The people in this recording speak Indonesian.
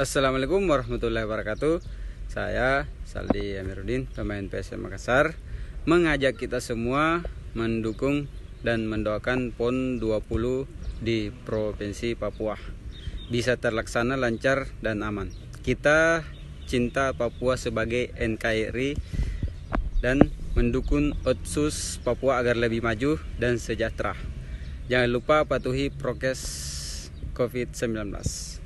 Assalamualaikum warahmatullahi wabarakatuh Saya Saldi Amiruddin, pemain PSM Makassar Mengajak kita semua mendukung dan mendoakan PON 20 di Provinsi Papua Bisa terlaksana lancar dan aman Kita cinta Papua sebagai NKRI Dan mendukung Otsus Papua agar lebih maju dan sejahtera Jangan lupa patuhi prokes COVID-19